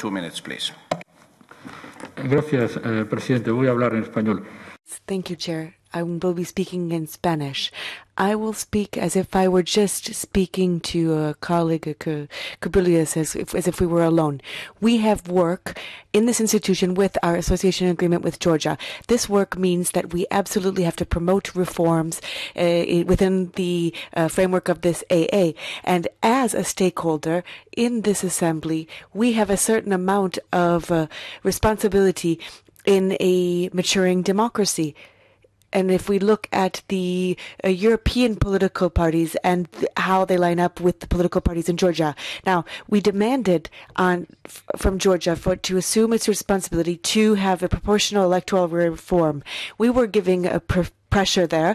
Two minutes, please. Gracias, eh, presidente. Voy a hablar en español. Thank you, Chair. I will be speaking in Spanish. I will speak as if I were just speaking to a colleague, uh, Cabrillas, as if, as if we were alone. We have work in this institution with our association agreement with Georgia. This work means that we absolutely have to promote reforms uh, within the uh, framework of this AA. And as a stakeholder in this assembly, we have a certain amount of uh, responsibility in a maturing democracy and if we look at the uh, European political parties and th how they line up with the political parties in Georgia. Now, we demanded on from Georgia for to assume its responsibility to have a proportional electoral reform. We were giving a pr pressure there,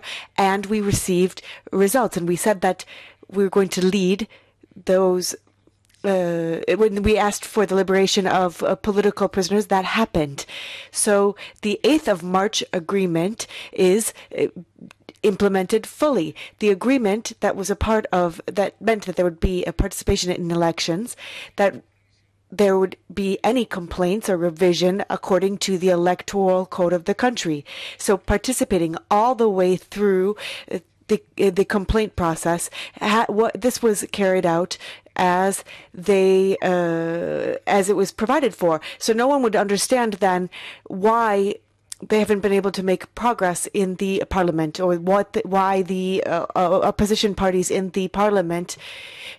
and we received results, and we said that we were going to lead those uh, when we asked for the liberation of uh, political prisoners, that happened. So the 8th of March agreement is uh, implemented fully. The agreement that was a part of, that meant that there would be a participation in elections, that there would be any complaints or revision according to the electoral code of the country. So participating all the way through uh, the eh, the complaint process. what this was carried out as they uh, as it was provided for. So no one would understand then why they haven't been able to make progress in the parliament or what the, why the uh, opposition parties in the parliament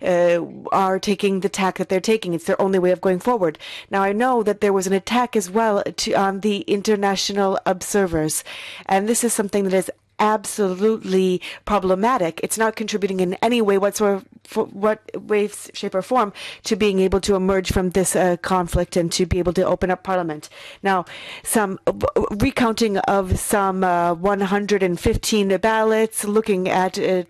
uh, are taking the tack that they're taking it's their only way of going forward now i know that there was an attack as well to, on the international observers and this is something that is absolutely problematic. It's not contributing in any way whatsoever what ways, shape, or form to being able to emerge from this uh, conflict and to be able to open up parliament. Now, some recounting of some uh, 115 ballots, looking at uh,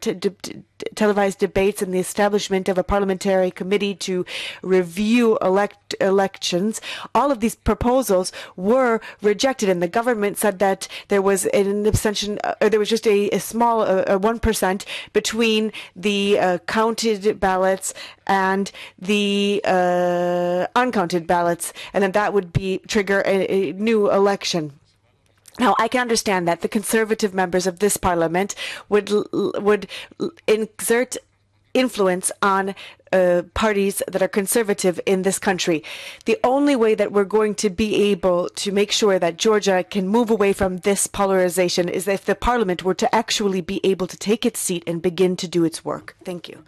televised debates and the establishment of a parliamentary committee to review elect elections. All of these proposals were rejected, and the government said that there was an abstention, or uh, there was just a, a small, uh, one percent between the uh, county counted ballots and the uh, uncounted ballots, and then that would be trigger a, a new election. Now, I can understand that the conservative members of this parliament would would exert influence on uh, parties that are conservative in this country. The only way that we're going to be able to make sure that Georgia can move away from this polarization is if the parliament were to actually be able to take its seat and begin to do its work. Thank you.